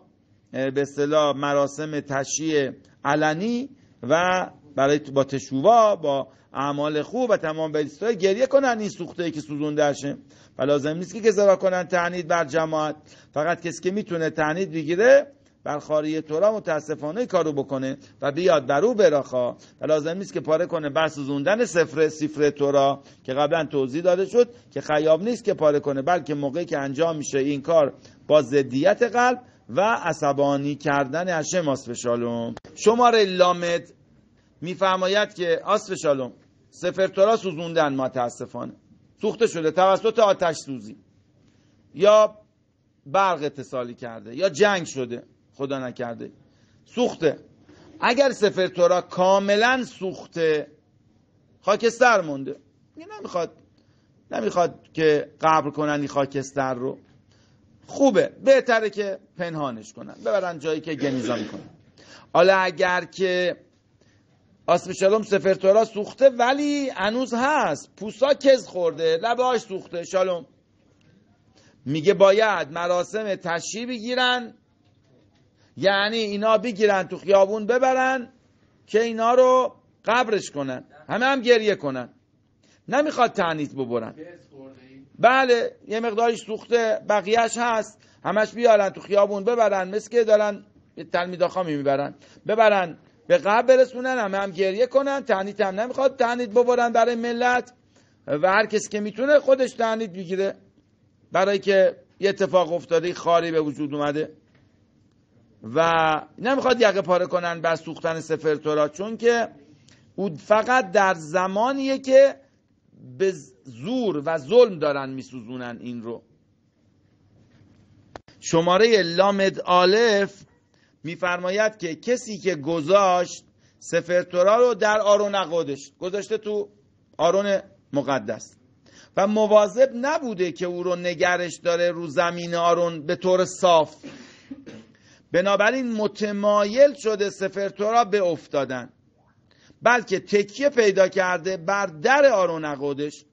به اصطلاح مراسم تشییع علنی و برای با تشووا با اعمال خوب و تمام بیستای گریه کنن این سوخته ای که سوزونده شه و لازم نیست که گذرا کنن تعنید بر جماعت فقط کسی که میتونه تعنید بگیره بر خاری تورا متاسفانه کارو بکنه و بیاد بر او براخا و لازم نیست که پاره کنه بر سوزوندن سفر سفر تورا که قبلا توضیح داده شد که خیاب نیست که پاره کنه بلکه موقعی که انجام میشه این کار با زدیت قلب و عصبانی کردن هشم آسف شماره لامد میفرماید که آسف سفرتورا سوزوندن متاسفانه سوخته شده توسط آتش سوزی یا برق اتصالی کرده یا جنگ شده خدا نکرده سوخته اگر سفرتورا کاملا سوخته خاکستر مونده یعنی نمیخواد نمیخواد که قبر کنن این خاکستر رو خوبه بهتره که پنهانش کنن ببرن جایی که گنیزا میکنن حالا اگر که آسم شلوم سفرتورا سوخته ولی هنوز هست پوسا کز خورده لباش سوخته شالوم میگه باید مراسم تشیی بگیرن یعنی اینا بگیرن تو خیابون ببرن که اینا رو قبرش کنن همه هم گریه کنن نمیخواد تعنیت ببرن بله یه مقداریش سوخته بقیهش هست همش بیارن تو خیابون ببرن مثل که دارن تلمیداخا میبرن ببرن به قبل برسونن همه هم گریه کنن تعنیت هم نمیخواد تعنیت ببرن برای ملت و هر کسی که میتونه خودش تعنیت بگیره برای که یه اتفاق افتاده خاری به وجود اومده و نمیخواد یقه پاره کنن بر سوختن سفر تورا چون که او فقط در زمانیه که به زور و ظلم دارن میسوزونن این رو شماره لامد آلف میفرماید که کسی که گذاشت سفرتورا رو در آرون خودش گذاشته تو آرون مقدس و مواظب نبوده که او رو نگرش داره رو زمین آرون به طور صاف بنابراین متمایل شده سفرتورا به افتادن بلکه تکیه پیدا کرده بر در آرون خودش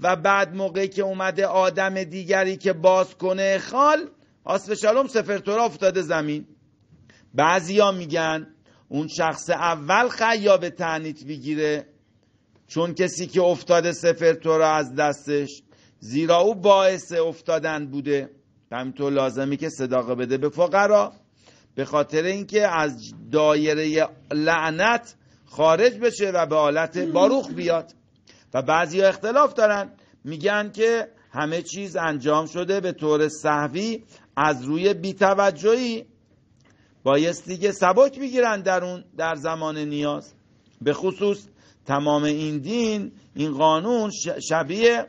و بعد موقعی که اومده آدم دیگری که باز کنه خال آسف سفر سفرتورا افتاده زمین ها میگن اون شخص اول خیاب تعنیت بگیره چون کسی که افتاده سفر تو را از دستش زیرا او باعث افتادن بوده همینطور لازمی که صداقه بده به فقرا به خاطر اینکه از دایره لعنت خارج بشه و به حالت باروخ بیاد و بعضی ها اختلاف دارن میگن که همه چیز انجام شده به طور صحوی از روی بیتوجهی بایستی که سبک میگیرن در اون در زمان نیاز به خصوص تمام این دین این قانون شبیه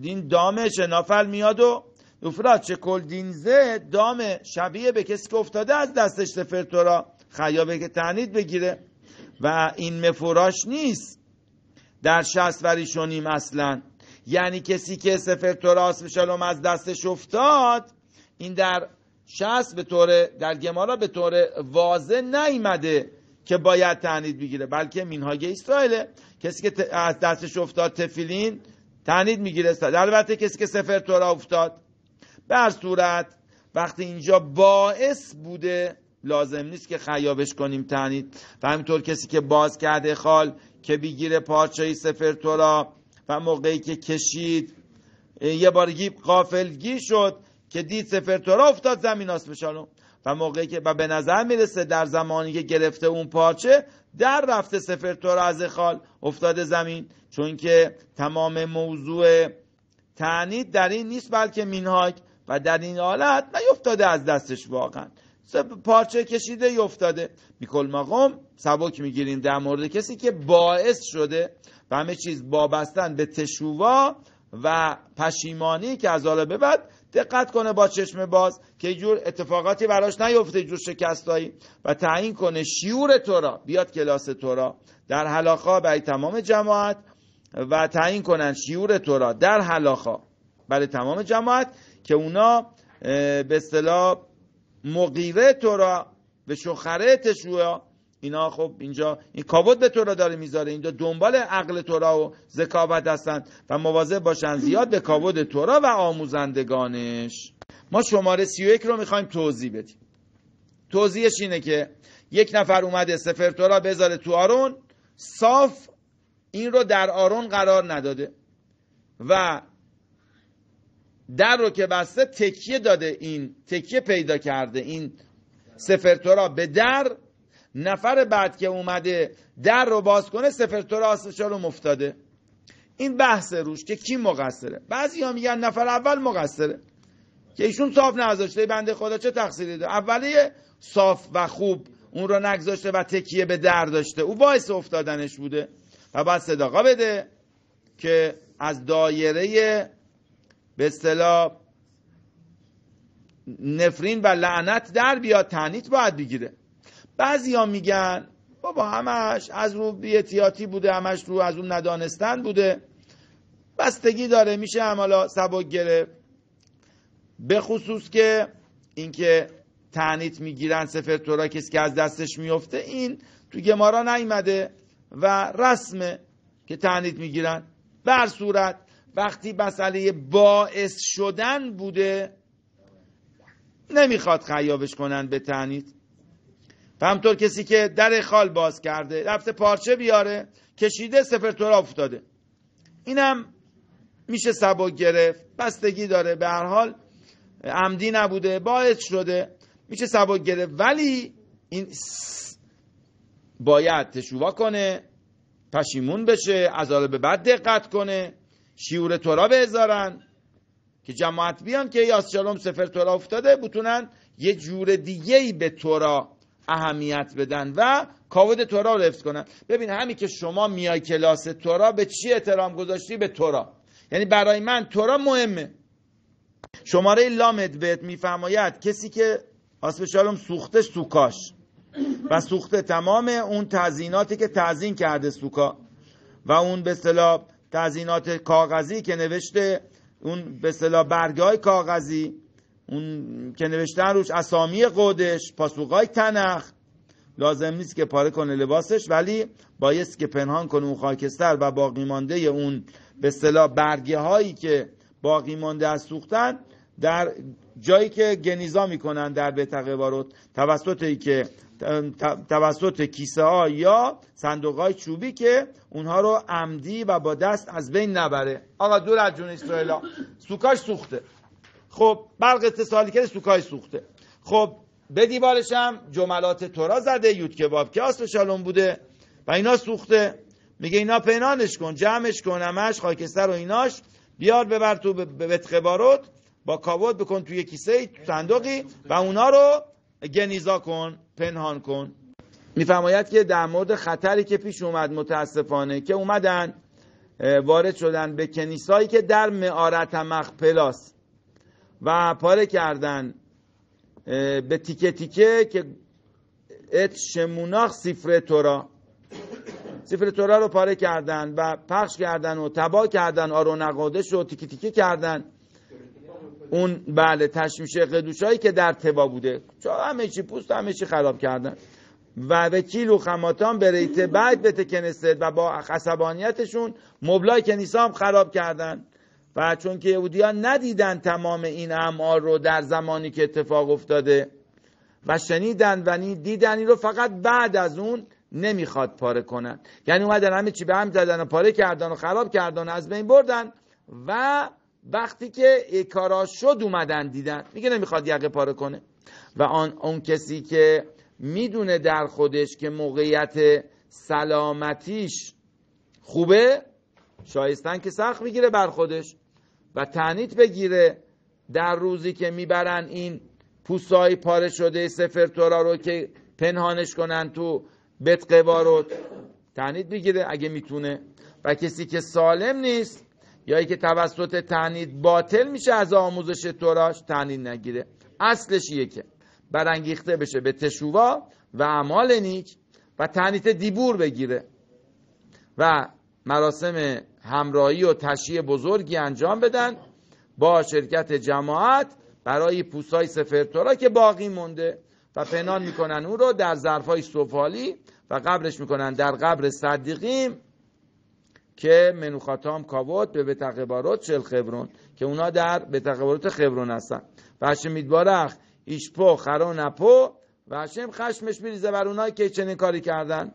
دین دام شنافل میاد و افراد چه کل دینزه دام شبیه به کسی که افتاده از دستش سفرتورا خیابه که تعنید بگیره و این مفراش نیست در شست وریشونیم اصلا یعنی کسی که سفر تراس شلوم از دستش افتاد این در شست به طور در گمارا به طور واضح نیمده که باید تعنید بگیره بلکه مینهاگ اسرائیل کسی که از دستش افتاد تفیلین تعنید میگیره البته کسی که سفر تورا افتاد به هر صورت وقتی اینجا باعث بوده لازم نیست که خیابش کنیم تنید و همینطور کسی که باز کرده خال که بگیره پارچه سفر تورا و موقعی که کشید یه بارگی قافلگی شد که دید سفر تورا افتاد زمین آسمشانو و موقعی که و به نظر میرسه در زمانی که گرفته اون پارچه در رفته سفر تورا از خال افتاده زمین چون که تمام موضوع تعنید در این نیست بلکه مینهاک و در این حالت نیفتاده از دستش واقعا پارچه کشیده یفتاده میکل مقام سبک میگیریم در مورد کسی که باعث شده و همه چیز بابستن به تشووا و پشیمانی که از حالا به بعد دقت کنه با چشم باز که جور اتفاقاتی براش نیفته جور شکستایی و تعیین کنه شیور تورا بیاد کلاس تورا در حلاخا برای تمام جماعت و تعیین کنن شیور تورا در حلاخا برای تمام جماعت که اونا به اصطلاح مقیره تورا به شخره تشویا اینا خب اینجا این کابوت به تو داره میذاره اینجا دنبال عقل تورا و ذکاوت هستند و موازه باشن زیاد به کابوت تورا و آموزندگانش ما شماره 31 رو میخوایم توضیح بدیم توضیحش اینه که یک نفر اومده سفر تورا بذاره تو آرون صاف این رو در آرون قرار نداده و در رو که بسته تکیه داده این تکیه پیدا کرده این سفر تورا به در نفر بعد که اومده در رو باز کنه تو راستش رو مفتاده این بحث روش که کی مقصره بعضی ها میگن نفر اول مقصره که ایشون صاف نذاشته بنده خدا چه تقصیری داره اولیه صاف و خوب اون رو نگذاشته و تکیه به در داشته او باعث افتادنش بوده و بعد صداقا بده که از دایره به اصطلاح نفرین و لعنت در بیاد تنیت باید بگیره ها میگن بابا همش از رو بیاحتیاطی بوده همش رو از اون ندانستن بوده بستگی داره میشه هم حالا سبک گرفت به خصوص که اینکه تعنیت میگیرن سفر تورا کسی که از دستش میفته این تو گمارا نیمده و رسمه که تعنیت میگیرن بر صورت وقتی مسئله باعث شدن بوده نمیخواد خیابش کنن به تعنیت و همطور کسی که در خال باز کرده رفته پارچه بیاره کشیده سفر تورا افتاده اینم میشه سبک گرفت بستگی داره به هر حال عمدی نبوده باعث شده میشه سبک گرفت ولی این باید تشووا کنه پشیمون بشه از به بعد دقت کنه شیور تورا بذارن که جماعت بیان که یاس شالوم سفر تورا افتاده بتونن یه جور دیگه ای به تورا اهمیت بدن و کاود تورا رو حفظ کنن ببین همین که شما میای کلاس تورا به چی احترام گذاشتی به تورا یعنی برای من تورا مهمه شماره لامد بهت میفرماید کسی که آسپ شالوم سوخته سوکاش و سوخته تمام اون تزیناتی که تزین کرده سوکا و اون به اصطلاح تزینات کاغذی که نوشته اون به اصطلاح برگه کاغذی اون که نوشتن روش اسامی قودش پاسوقای تنخ لازم نیست که پاره کنه لباسش ولی بایست که پنهان کنه اون خاکستر و باقی مانده اون به صلاح برگه هایی که باقی مانده از سوختن در جایی که گنیزا میکنن در بتقه بارود توسط که توسط کیسه ها یا صندوق های چوبی که اونها رو عمدی و با دست از بین نبره آقا دور از جون اسرائیل سوکاش سوخته خب برق اتصالی کرده سوکای سوخته خب به دیوارش هم جملات تورا زده یود کباب که آسف شالون بوده و اینا سوخته میگه اینا پنهانش کن جمعش کن همش خاکستر و ایناش بیار ببر تو به با کاوت بکن توی کیسه صندوقی و اونا رو گنیزا کن پنهان کن میفرماید که در مورد خطری که پیش اومد متاسفانه که اومدن وارد شدن به کنیسایی که در معارت مخپلاس و پاره کردن به تیکه تیکه که ات شموناخ سفر تورا سفر تورا رو پاره کردن و پخش کردن و تبا کردن آرو نقادش رو تیکه تیکه کردن اون بله تشمیش قدوش هایی که در تبا بوده چون همه چی پوست همه چی خراب کردن و وکیل و خماتان به ریت بعد به تکنست و با عصبانیتشون مبلای کنیسا هم خراب کردن و چون که ها ندیدن تمام این اعمال رو در زمانی که اتفاق افتاده و شنیدن و نی دیدن این رو فقط بعد از اون نمیخواد پاره کنن یعنی اومدن همه چی به هم زدن و پاره کردن و خراب کردن و از بین بردن و وقتی که کارا شد اومدن دیدن میگه نمیخواد یقه پاره کنه و آن اون کسی که میدونه در خودش که موقعیت سلامتیش خوبه شایستن که سخت میگیره بر خودش و تعنیت بگیره در روزی که میبرن این پوسای پاره شده سفر تورا رو که پنهانش کنن تو بتقوا رو بگیره اگه میتونه و کسی که سالم نیست یا ای که توسط تعنید باطل میشه از آموزش توراش تعنید نگیره اصلش یکه برانگیخته بشه به تشووا و اعمال نیک و تنیت دیبور بگیره و مراسم همراهی و تشییع بزرگی انجام بدن با شرکت جماعت برای های سفرتورا که باقی مونده و پنان میکنن اون رو در های سفالی و قبرش میکنن در قبر صدیقیم که منوخاتام کاوت به بتقبارات چل خبرون که اونا در بتقبارات خبرون هستن و هشم میدبارخ ایشپو خران اپو و هشم خشمش میریزه بر اونایی که چنین کاری کردن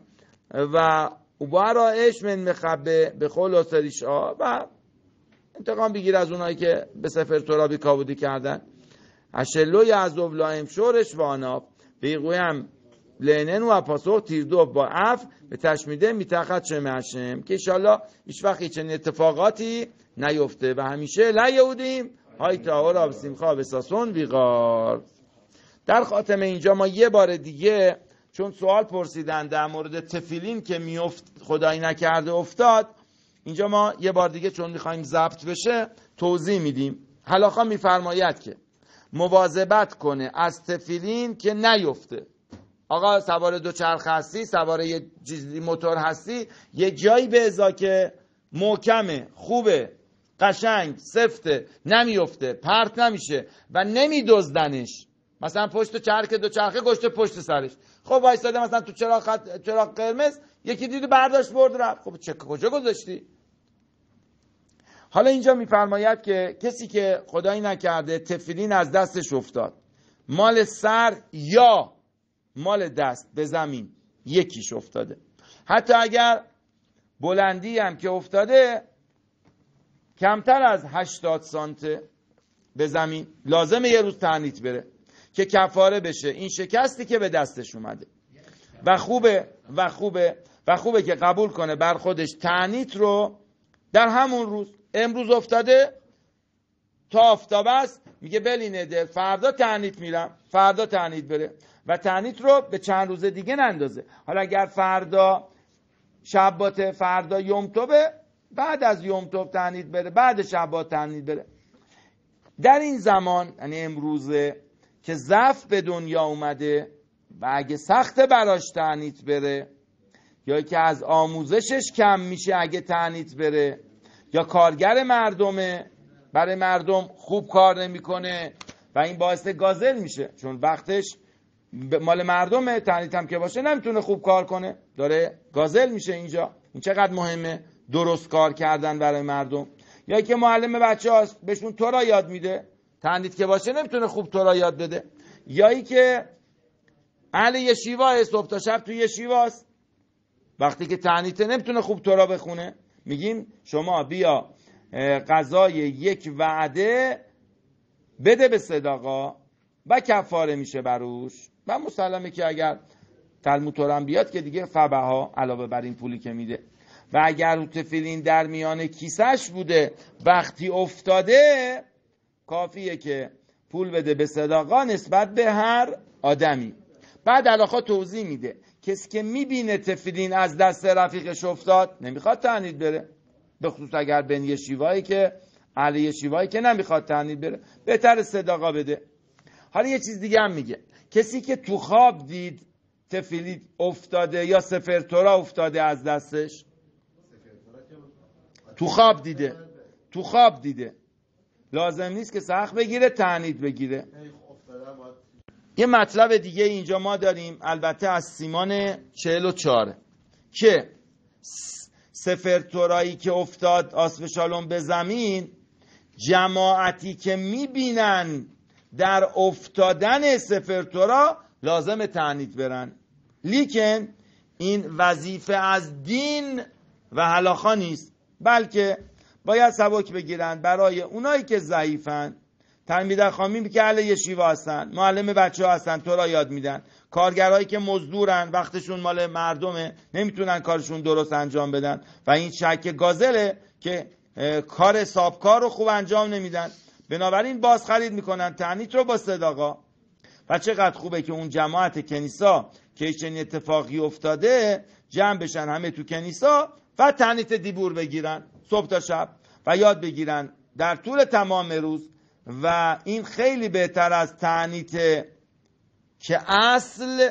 و و برا اش من مخبه به سریش آب و انتقام بگیر از اونایی که به سفر ترابی کابودی کردن اشلوی از اولایم شورش و بیگوی هم لینن و پاسخ تیر با اف به تشمیده چه شمشم که اشالا هیچ وقت چنین اتفاقاتی نیفته و همیشه لیهودیم یهودیم های تاور را سیمخا به ساسون ویغار در خاتمه اینجا ما یه بار دیگه چون سوال پرسیدن در مورد تفیلین که میفت خدایی نکرده افتاد اینجا ما یه بار دیگه چون میخوایم ضبط بشه توضیح میدیم حلاخا میفرماید که مواظبت کنه از تفیلین که نیفته آقا سوار دوچرخ هستی سوار یه موتور هستی یه جایی به ازا که محکمه خوبه قشنگ سفته نمیفته پرت نمیشه و نمیدزدنش مثلا پشت چرخ چرخه گشت پشت سرش خب وایساده مثلا تو چراغ چراغ قرمز یکی دیدو برداشت برد رفت خب چه کجا گذاشتی حالا اینجا میفرماید که کسی که خدایی نکرده تفیلین از دستش افتاد مال سر یا مال دست به زمین یکیش افتاده حتی اگر بلندی هم که افتاده کمتر از 80 سانته به زمین لازمه یه روز تعنیت بره که کفاره بشه این شکستی که به دستش اومده و خوبه و خوبه و خوبه که قبول کنه بر خودش تعنیت رو در همون روز امروز افتاده تا آفتاب است میگه بلی نده فردا تعنیت میرم فردا تعنیت بره و تعنیت رو به چند روز دیگه نندازه حالا اگر فردا شبات فردا یومتوبه بعد از یومتوب تعنیت بره بعد شبات تعنیت بره در این زمان یعنی امروزه که ضعف به دنیا اومده و اگه سخت براش تعنیت بره یا که از آموزشش کم میشه اگه تعنیت بره یا کارگر مردمه برای مردم خوب کار نمیکنه و این باعث گازل میشه چون وقتش مال مردمه تعنیت هم که باشه نمیتونه خوب کار کنه داره گازل میشه اینجا این چقدر مهمه درست کار کردن برای مردم یا که معلم بچه هاست بهشون تو را یاد میده تندید که باشه نمیتونه خوب تو را یاد بده ای که اهل یه شیوا صبح تا شب توی یه شیواست وقتی که تعنیته نمیتونه خوب تورا بخونه میگیم شما بیا غذای یک وعده بده به صداقا و کفاره میشه بروش و مسلمه که اگر تلمود بیاد که دیگه فبه ها علاوه بر این پولی که میده و اگر او در میان کیسش بوده وقتی افتاده کافیه که پول بده به صداقا نسبت به هر آدمی بعد علاقا توضیح میده کسی که میبینه تفیلین از دست رفیقش افتاد نمیخواد تعنید بره به خصوص اگر بین یه شیوایی که علی یه شیوایی که نمیخواد تعنید بره بهتر صداقا بده حالا یه چیز دیگه هم میگه کسی که تو خواب دید تفیلی افتاده یا سفرتورا افتاده از دستش تو خواب دیده تو خواب دیده لازم نیست که سخت بگیره تعنید بگیره خب، خب، یه مطلب دیگه اینجا ما داریم البته از سیمان 44 که سفرتورایی که افتاد آسف شالوم به زمین جماعتی که میبینن در افتادن سفرتورا لازم تعنید برن لیکن این وظیفه از دین و حلاخا نیست بلکه باید سبک بگیرن برای اونایی که ضعیفن تنبیه خامیم که اهل یشیوا هستن معلم بچه ها هستن تو را یاد میدن کارگرایی که مزدورن وقتشون مال مردمه نمیتونن کارشون درست انجام بدن و این شک گازله که کار سابکار رو خوب انجام نمیدن بنابراین باز خرید میکنن تعنیت رو با صداقا و چقدر خوبه که اون جماعت کنیسا که چنین اتفاقی افتاده جمع بشن همه تو کنیسا و تنیت دیبور بگیرن صبح تا شب و یاد بگیرن در طول تمام روز و این خیلی بهتر از تعنیت که اصل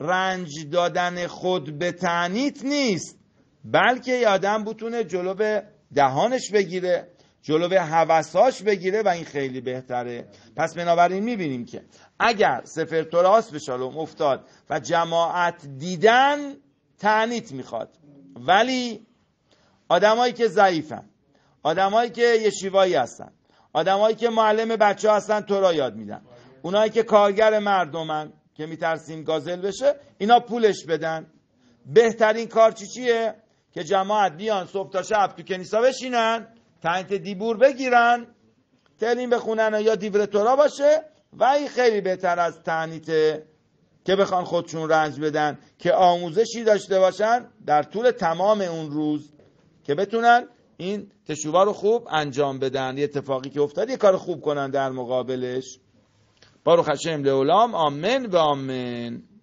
رنج دادن خود به تعنیت نیست بلکه یه آدم بتونه جلو دهانش بگیره جلو به بگیره و این خیلی بهتره پس بنابراین میبینیم که اگر سفر تراس به شالوم افتاد و جماعت دیدن تعنیت میخواد ولی آدمایی که ضعیفن آدمایی که یه شیوایی هستن آدمایی که معلم بچه هستن تو را یاد میدن اونایی که کارگر مردمن که میترسیم گازل بشه اینا پولش بدن بهترین کار چی چیه که جماعت بیان صبح تا شب تو کنیسا بشینن تنت دیبور بگیرن تلین بخونن یا تورا باشه و این خیلی بهتر از تعنیت که بخوان خودشون رنج بدن که آموزشی داشته باشن در طول تمام اون روز که بتونن این تشوبه رو خوب انجام بدن یه اتفاقی که افتاد یه کار خوب کنن در مقابلش بارو خشم لولام آمن و آمن